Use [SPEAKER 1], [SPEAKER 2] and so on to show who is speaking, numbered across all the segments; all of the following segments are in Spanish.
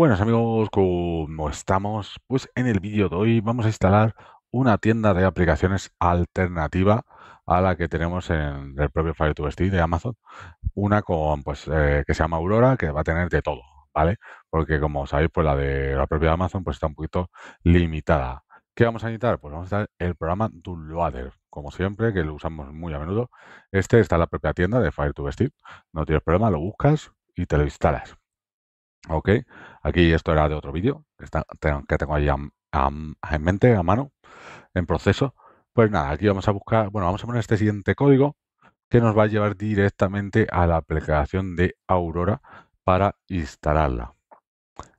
[SPEAKER 1] Buenos amigos, ¿cómo estamos? Pues en el vídeo de hoy vamos a instalar una tienda de aplicaciones alternativa a la que tenemos en el propio Fire to Steam de Amazon, una pues eh, que se llama Aurora, que va a tener de todo, ¿vale? Porque como sabéis, pues la de la propia Amazon pues está un poquito limitada. ¿Qué vamos a necesitar? Pues vamos a necesitar el programa Downloader, como siempre, que lo usamos muy a menudo. Este está en la propia tienda de Fire to Steam, no tienes problema, lo buscas y te lo instalas. Ok, aquí esto era de otro vídeo que, tengo ahí en mente, a mano, en proceso. Pues nada, aquí vamos a buscar, bueno, vamos a poner este siguiente código que nos va a llevar directamente a la aplicación de Aurora para instalarla.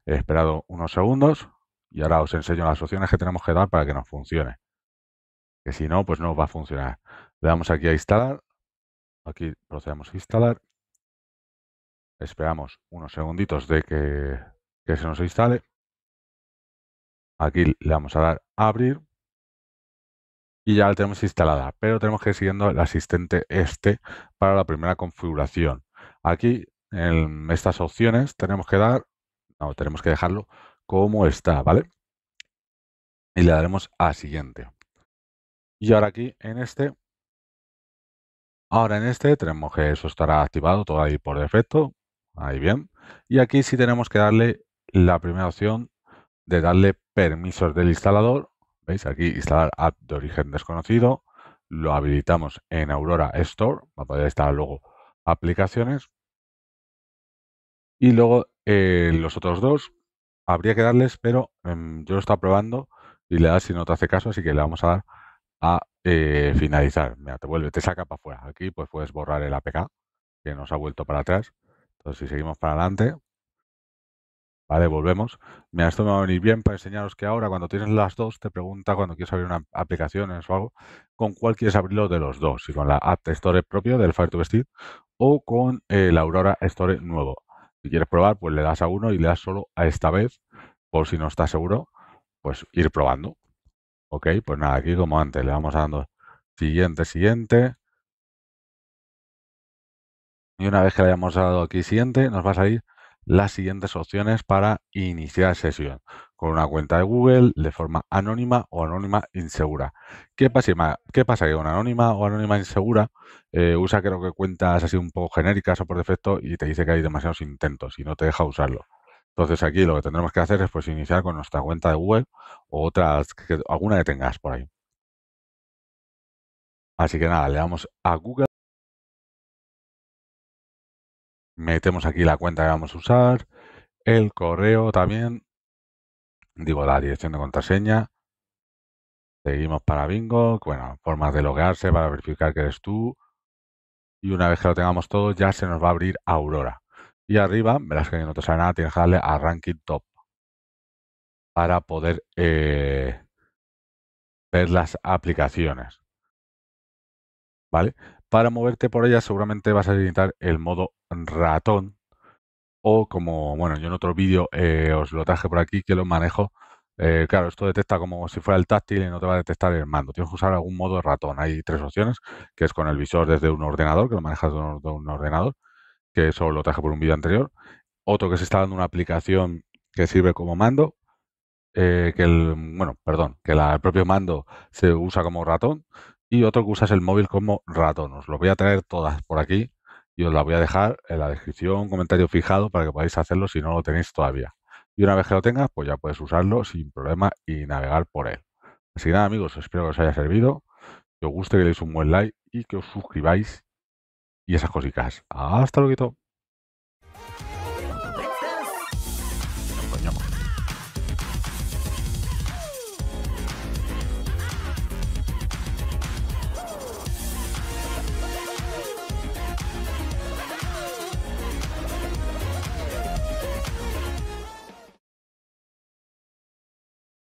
[SPEAKER 1] He esperado unos segundos y ahora os enseño las opciones que tenemos que dar para que nos funcione. Que si no, pues no va a funcionar. Le damos aquí a instalar, aquí procedemos a instalar Esperamos unos segunditos de que, se nos instale. Aquí le vamos a dar abrir y ya la tenemos instalada, pero tenemos que ir siguiendo el asistente este para la primera configuración. Aquí en estas opciones tenemos que dar, no, tenemos que dejarlo como está, ¿vale? Y le daremos a siguiente. Y ahora aquí en este, ahora en este tenemos que eso estará activado todo ahí por defecto, Ahí bien. Y aquí sí tenemos que darle la primera opción de darle permisos del instalador. ¿Veis? Aquí instalar app de origen desconocido. Lo habilitamos en Aurora Store. Va a poder instalar luego aplicaciones. Y luego eh, los otros dos habría que darles, pero em, yo lo estoy probando y le da si no te hace caso, así que le vamos a dar a eh, finalizar. Mira, te vuelve, te saca para afuera. Aquí pues puedes borrar el APK que nos ha vuelto para atrás. Entonces, si seguimos para adelante, vale, volvemos. esto me va a venir bien para enseñaros que ahora cuando tienes las dos, te pregunta cuando quieres abrir una aplicación o algo, con cuál quieres abrirlo de los dos, si con la App Store propio del Fire to Vestir o con el eh, la Aurora Store nuevo. Si quieres probar, pues le das a uno y le das solo a esta vez, por si no estás seguro, pues ir probando. Ok, pues nada, aquí como antes, le vamos dando siguiente, siguiente. Y una vez que le hayamos dado aquí siguiente, nos va a salir las siguientes opciones para iniciar sesión con una cuenta de Google de forma anónima o anónima insegura. ¿Qué pasa, qué pasa que una anónima o anónima insegura eh, usa creo que cuentas así un poco genéricas o por defecto y te dice que hay demasiados intentos y no te deja usarlo? Entonces aquí lo que tendremos que hacer es pues iniciar con nuestra cuenta de Google o otras, alguna que tengas por ahí. Así que nada, le damos a Google. Metemos aquí la cuenta que vamos a usar, el correo también, digo la dirección de contraseña. Seguimos para bingo, bueno, formas de logarse para verificar que eres tú. Y una vez que lo tengamos todo, ya se nos va a abrir Aurora. Y arriba, verás que no te sale nada, tienes que darle a Ranking Top para poder eh, ver las aplicaciones. ¿Vale? Para moverte por ella seguramente vas a necesitar el modo ratón o como, bueno, yo en otro vídeo eh, os lo traje por aquí que lo manejo. Eh, claro, esto detecta como si fuera el táctil y no te va a detectar el mando. Tienes que usar algún modo de ratón. Hay tres opciones, que es con el visor desde un ordenador, que lo manejas desde un ordenador, que eso lo traje por un vídeo anterior. Otro que se está dando una aplicación que sirve como mando, eh, que el, bueno, perdón, que el propio mando se usa como ratón y otro que usas el móvil como ratón. Os lo voy a traer todas por aquí y os la voy a dejar en la descripción, comentario fijado para que podáis hacerlo si no lo tenéis todavía. Y una vez que lo tengas, pues ya puedes usarlo sin problema y navegar por él. Así que nada, amigos, espero que os haya servido, que os guste, que le deis un buen like y que os suscribáis y esas cositas. Hasta luego.